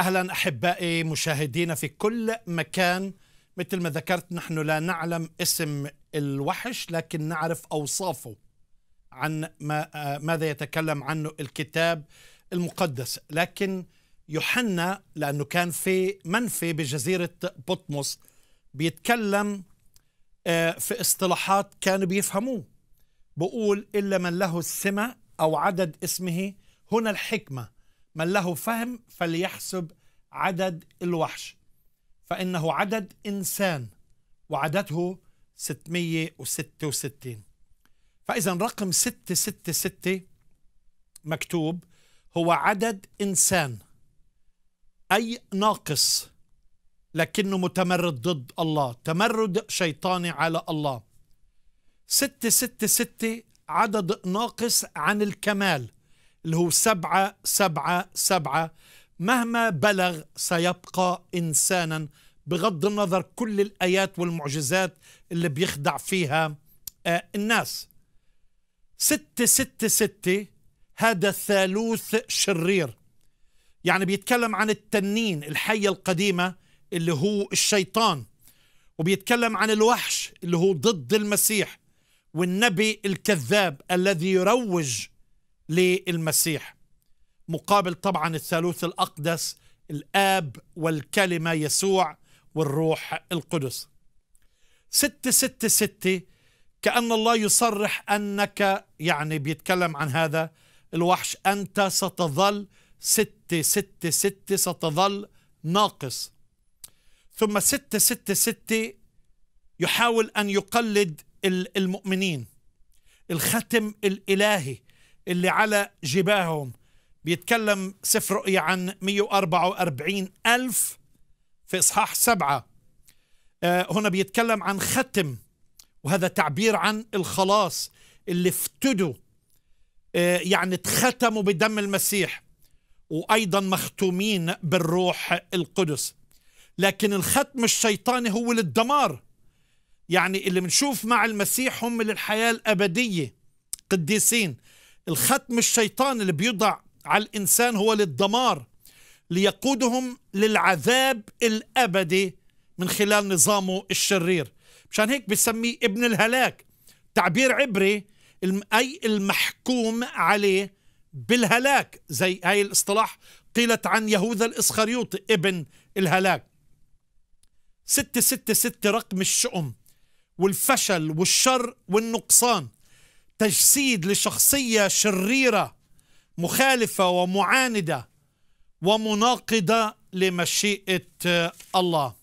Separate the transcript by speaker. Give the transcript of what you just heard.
Speaker 1: اهلا احبائي مشاهدينا في كل مكان مثل ما ذكرت نحن لا نعلم اسم الوحش لكن نعرف اوصافه عن ما آه، ماذا يتكلم عنه الكتاب المقدس لكن يوحنا لانه كان في منفي بجزيره بطمس بيتكلم آه، في اصطلاحات كانوا بيفهموه بقول الا من له السمه او عدد اسمه هنا الحكمه من له فهم فليحسب عدد الوحش فإنه عدد إنسان وعدده 666 فإذا رقم 666 مكتوب هو عدد إنسان أي ناقص لكنه متمرد ضد الله تمرد شيطاني على الله 666 عدد ناقص عن الكمال اللي هو سبعة سبعة سبعة مهما بلغ سيبقى إنسانا بغض النظر كل الآيات والمعجزات اللي بيخدع فيها آه، الناس ستة ستة ستة هذا ثالوث شرير يعني بيتكلم عن التنين الحية القديمة اللي هو الشيطان وبيتكلم عن الوحش اللي هو ضد المسيح والنبي الكذاب الذي يروج للمسيح مقابل طبعا الثالوث الأقدس الآب والكلمة يسوع والروح القدس ستة ستة ستة كأن الله يصرح أنك يعني بيتكلم عن هذا الوحش أنت ستظل ستة ستة ستة ستظل ناقص ثم ستة ستة ستة يحاول أن يقلد المؤمنين الختم الإلهي اللي على جباههم بيتكلم سفر رؤيا عن 144 ألف في إصحاح سبعة آه، هنا بيتكلم عن ختم وهذا تعبير عن الخلاص اللي افتدوا آه، يعني اتختموا بدم المسيح وأيضا مختومين بالروح القدس لكن الختم الشيطاني هو للدمار يعني اللي بنشوف مع المسيح هم للحياة الأبدية قديسين الختم الشيطان اللي بيوضع على الإنسان هو للدمار ليقودهم للعذاب الأبدي من خلال نظامه الشرير مشان هيك بسميه ابن الهلاك تعبير عبري أي المحكوم عليه بالهلاك زي هاي الاصطلاح قيلت عن يهوذا الإسخريوطي ابن الهلاك 666 رقم الشؤم والفشل والشر والنقصان تجسيد لشخصية شريرة مخالفة ومعاندة ومناقضة لمشيئة الله